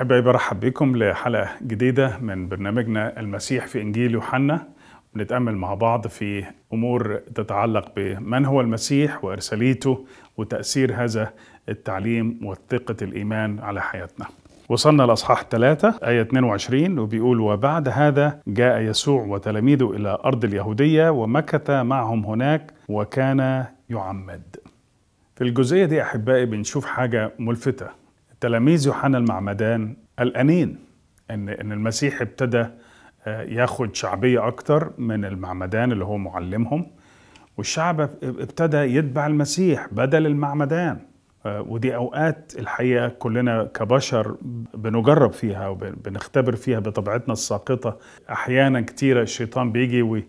أحبائي برحب بكم لحلقة جديدة من برنامجنا المسيح في إنجيل يوحنا بنتأمل مع بعض في أمور تتعلق بمن هو المسيح وإرساليته وتأثير هذا التعليم وثقة الإيمان على حياتنا وصلنا لأصحاح ثلاثة آية 22 وبيقول وبعد هذا جاء يسوع وتلاميذه إلى أرض اليهودية ومكث معهم هناك وكان يعمد في الجزئية دي أحبائي بنشوف حاجة ملفتة تلاميذ يوحنا المعمدان قلقانين ان ان المسيح ابتدى آه، ياخد شعبيه اكتر من المعمدان اللي هو معلمهم والشعب ابتدى يتبع المسيح بدل المعمدان آه، ودي اوقات الحقيقه كلنا كبشر بنجرب فيها وبنختبر فيها بطبيعتنا الساقطه احيانا كتيره الشيطان بيجي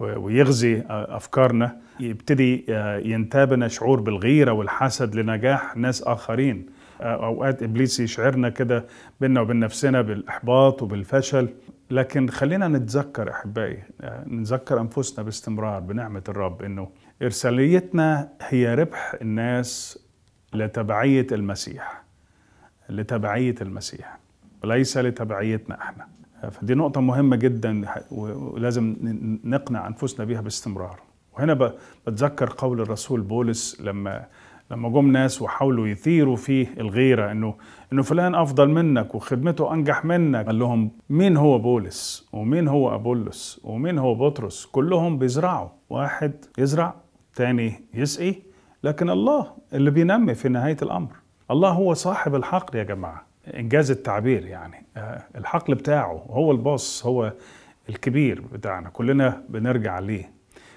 ويغزي آه، افكارنا يبتدي ينتابنا شعور بالغيره والحسد لنجاح ناس اخرين آه، اوقات ابليس يشعرنا كده بينا وبين نفسنا بالاحباط وبالفشل لكن خلينا نتذكر احبائي آه، نتذكر انفسنا باستمرار بنعمه الرب انه ارساليتنا هي ربح الناس لتبعيه المسيح لتبعيه المسيح وليس لتبعيتنا احنا آه، فدي نقطه مهمه جدا ولازم نقنع انفسنا بيها باستمرار وهنا بتذكر قول الرسول بولس لما لما جم ناس وحاولوا يثيروا فيه الغيرة انه انه فلان افضل منك وخدمته انجح منك قال لهم مين هو بولس ومين هو ابولس ومين هو بطرس كلهم بيزرعوا واحد يزرع تاني يسقي لكن الله اللي بينمي في نهاية الامر الله هو صاحب الحقل يا جماعة انجاز التعبير يعني آه، الحقل بتاعه هو الباص هو الكبير بتاعنا كلنا بنرجع ليه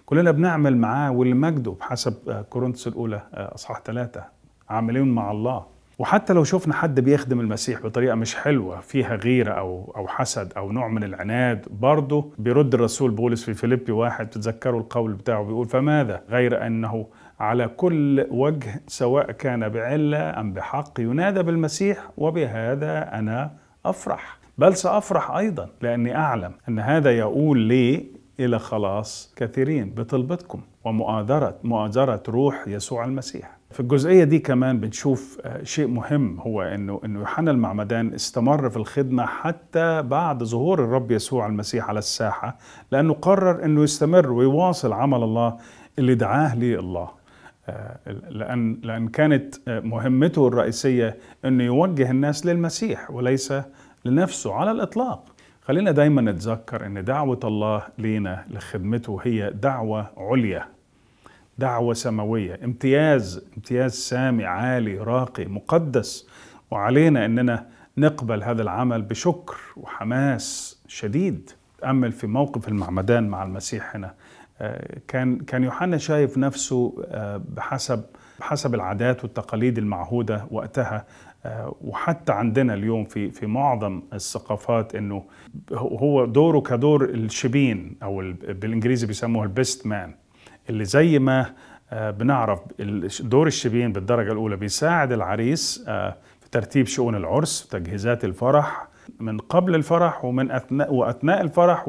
كلنا بنعمل معاه ولمجده بحسب كورنثس الاولى آه، اصحاح ثلاثة عاملين مع الله وحتى لو شفنا حد بيخدم المسيح بطريقه مش حلوه فيها غيره او او حسد او نوع من العناد برضه بيرد الرسول بولس في فيليبي واحد تتذكروا القول بتاعه بيقول فماذا غير انه على كل وجه سواء كان بعله ام بحق ينادى بالمسيح وبهذا انا افرح بل سافرح ايضا لاني اعلم ان هذا يقول لي إلى خلاص كثيرين بطلبتكم ومؤازرة مؤازرة روح يسوع المسيح في الجزئيه دي كمان بنشوف آه، شيء مهم هو انه انه يوحنا المعمدان استمر في الخدمه حتى بعد ظهور الرب يسوع المسيح على الساحه لانه قرر انه يستمر ويواصل عمل الله اللي دعاه ليه الله آه، لان لان كانت آه، مهمته الرئيسيه انه يوجه الناس للمسيح وليس لنفسه على الاطلاق خلينا دايما نتذكر ان دعوه الله لينا لخدمته هي دعوه عليا دعوه سماويه امتياز امتياز سامي عالي راقي مقدس وعلينا اننا نقبل هذا العمل بشكر وحماس شديد تامل في موقف المعمدان مع المسيح هنا آه، كان كان يوحنا شايف نفسه آه، بحسب بحسب العادات والتقاليد المعهوده وقتها وحتى عندنا اليوم في في معظم الثقافات انه هو دوره كدور الشبين او بالانجليزي بيسموه البيست مان اللي زي ما آه، بنعرف دور الشبين بالدرجه الاولى بيساعد العريس آه، في ترتيب شؤون العرس تجهيزات الفرح من قبل الفرح ومن اثناء واثناء الفرح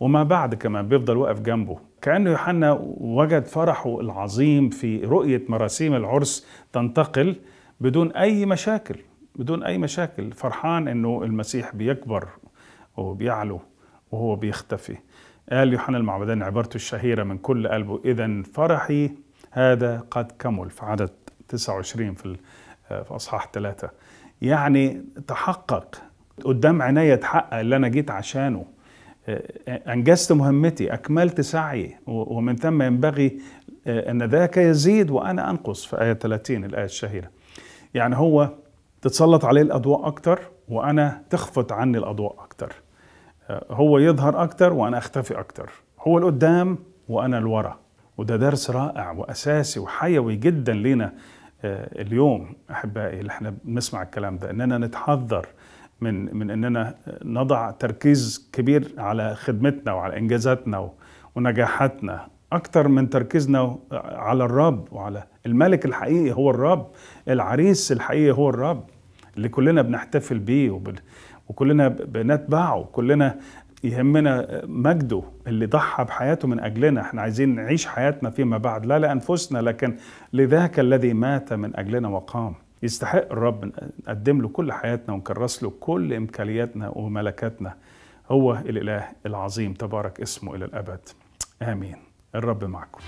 وما بعد كمان بيفضل واقف جنبه كانه يوحنا وجد فرحه العظيم في رؤيه مراسيم العرس تنتقل بدون اي مشاكل بدون اي مشاكل فرحان انه المسيح بيكبر وبيعلو وهو بيختفي قال يوحنا المعمدان عبارته الشهيرة من كل قلبه إذا فرحي هذا قد كمل في عدد 29 في في أصحاح ثلاثة يعني تحقق قدام عناية تحقق اللي أنا جيت عشانه أنجزت مهمتي أكملت سعيي ومن ثم ينبغي آه، أن ذاك يزيد وأنا أنقص في آية 30 الآية الشهيرة يعني هو تتسلط عليه الأضواء أكتر وأنا تخفت عني الأضواء أكتر آه، هو يظهر أكتر وأنا أختفي أكتر هو القدام وأنا الورا وده درس رائع وأساسي وحيوي جدا لنا آه، اليوم أحبائي اللي احنا بنسمع الكلام ده إننا نتحذر من من إننا نضع تركيز كبير على خدمتنا وعلى إنجازاتنا ونجاحاتنا أكتر من تركيزنا على الرب وعلى الملك الحقيقي هو الرب العريس الحقيقي هو الرب اللي كلنا بنحتفل بيه وكلنا بنتبعه كلنا يهمنا مجده اللي ضحى بحياته من اجلنا احنا عايزين نعيش حياتنا فيما بعد لا لانفسنا لكن لذاك الذي مات من اجلنا وقام يستحق الرب نقدم له كل حياتنا ونكرس له كل امكانياتنا وملكاتنا هو الاله العظيم تبارك اسمه الى الابد امين الرب معكم